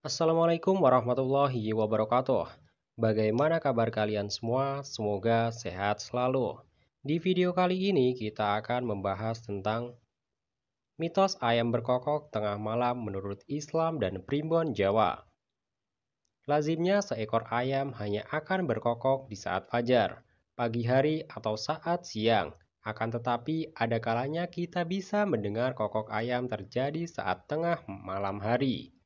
Assalamualaikum warahmatullahi wabarakatuh. Bagaimana kabar kalian semua? Semoga sehat selalu. Di video kali ini kita akan membahas tentang mitos ayam berkokok tengah malam menurut Islam dan primbon Jawa. Lazimnya seekor ayam hanya akan berkokok di saat fajar, pagi hari atau saat siang. Akan tetapi ada kalanya kita bisa mendengar kokok ayam terjadi saat tengah malam hari.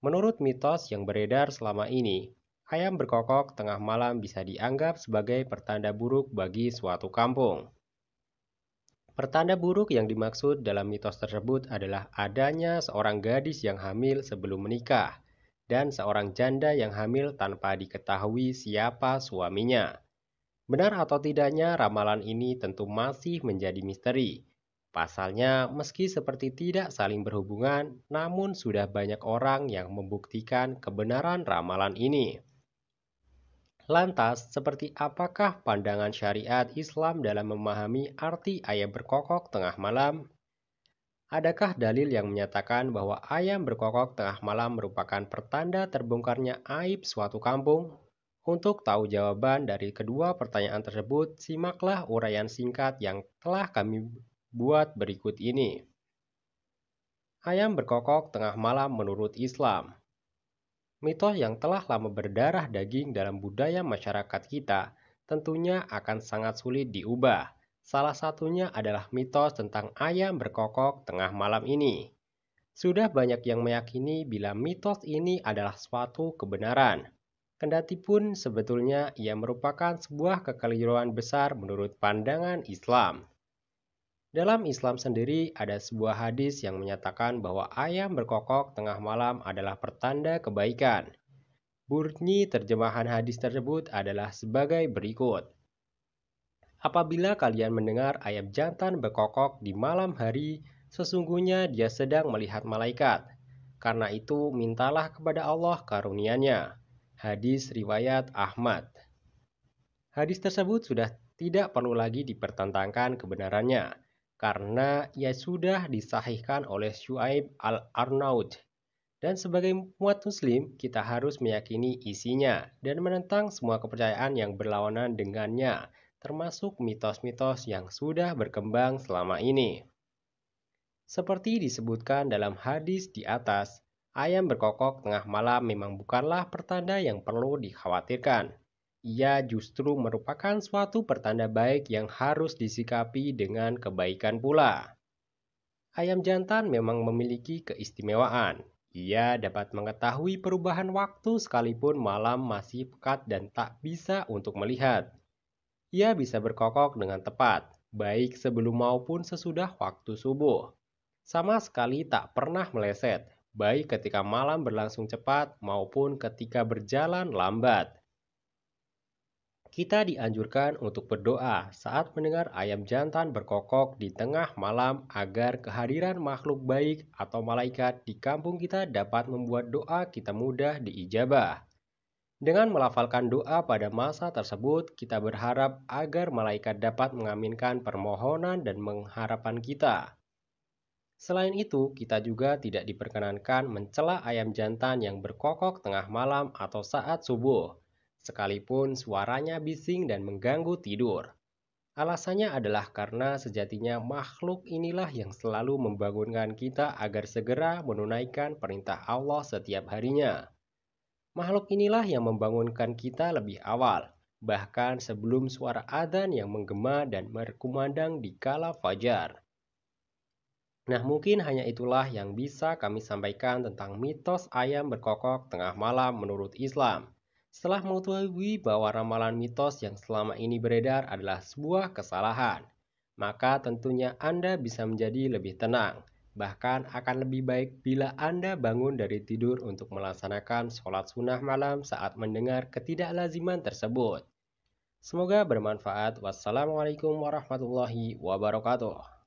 Menurut mitos yang beredar selama ini, ayam berkokok tengah malam bisa dianggap sebagai pertanda buruk bagi suatu kampung. Pertanda buruk yang dimaksud dalam mitos tersebut adalah adanya seorang gadis yang hamil sebelum menikah dan seorang janda yang hamil tanpa diketahui siapa suaminya. Benar atau tidaknya, ramalan ini tentu masih menjadi misteri Pasalnya, meski seperti tidak saling berhubungan, namun sudah banyak orang yang membuktikan kebenaran ramalan ini. Lantas, seperti apakah pandangan syariat Islam dalam memahami arti ayam berkokok tengah malam? Adakah dalil yang menyatakan bahwa ayam berkokok tengah malam merupakan pertanda terbongkarnya aib suatu kampung? Untuk tahu jawaban dari kedua pertanyaan tersebut, simaklah uraian singkat yang telah kami Buat berikut ini. Ayam berkokok tengah malam menurut Islam. Mitos yang telah lama berdarah daging dalam budaya masyarakat kita tentunya akan sangat sulit diubah. Salah satunya adalah mitos tentang ayam berkokok tengah malam ini. Sudah banyak yang meyakini bila mitos ini adalah suatu kebenaran. Kendati pun sebetulnya ia merupakan sebuah kekeliruan besar menurut pandangan Islam. Dalam Islam sendiri ada sebuah hadis yang menyatakan bahwa ayam berkokok tengah malam adalah pertanda kebaikan. Burni terjemahan hadis tersebut adalah sebagai berikut. Apabila kalian mendengar ayam jantan berkokok di malam hari, sesungguhnya dia sedang melihat malaikat. Karena itu mintalah kepada Allah karuniaNya. Hadis riwayat Ahmad. Hadis tersebut sudah tidak perlu lagi dipertentangkan kebenarannya karena ia sudah disahihkan oleh Syuaib al-Arnaud. Dan sebagai muat muslim, kita harus meyakini isinya dan menentang semua kepercayaan yang berlawanan dengannya, termasuk mitos-mitos yang sudah berkembang selama ini. Seperti disebutkan dalam hadis di atas, ayam berkokok tengah malam memang bukanlah pertanda yang perlu dikhawatirkan ia justru merupakan suatu pertanda baik yang harus disikapi dengan kebaikan pula. Ayam jantan memang memiliki keistimewaan. Ia dapat mengetahui perubahan waktu sekalipun malam masih pekat dan tak bisa untuk melihat. Ia bisa berkokok dengan tepat, baik sebelum maupun sesudah waktu subuh. Sama sekali tak pernah meleset, baik ketika malam berlangsung cepat maupun ketika berjalan lambat. Kita dianjurkan untuk berdoa saat mendengar ayam jantan berkokok di tengah malam agar kehadiran makhluk baik atau malaikat di kampung kita dapat membuat doa kita mudah diijabah. Dengan melafalkan doa pada masa tersebut, kita berharap agar malaikat dapat mengaminkan permohonan dan mengharapan kita. Selain itu, kita juga tidak diperkenankan mencela ayam jantan yang berkokok tengah malam atau saat subuh sekalipun suaranya bising dan mengganggu tidur. Alasannya adalah karena sejatinya makhluk inilah yang selalu membangunkan kita agar segera menunaikan perintah Allah setiap harinya. Makhluk inilah yang membangunkan kita lebih awal, bahkan sebelum suara adzan yang menggema dan berkumandang di kala fajar. Nah, mungkin hanya itulah yang bisa kami sampaikan tentang mitos ayam berkokok tengah malam menurut Islam setelah mengetahui bahwa ramalan mitos yang selama ini beredar adalah sebuah kesalahan, maka tentunya Anda bisa menjadi lebih tenang. Bahkan akan lebih baik bila Anda bangun dari tidur untuk melaksanakan sholat sunnah malam saat mendengar ketidaklaziman tersebut. Semoga bermanfaat. Wassalamualaikum warahmatullahi wabarakatuh.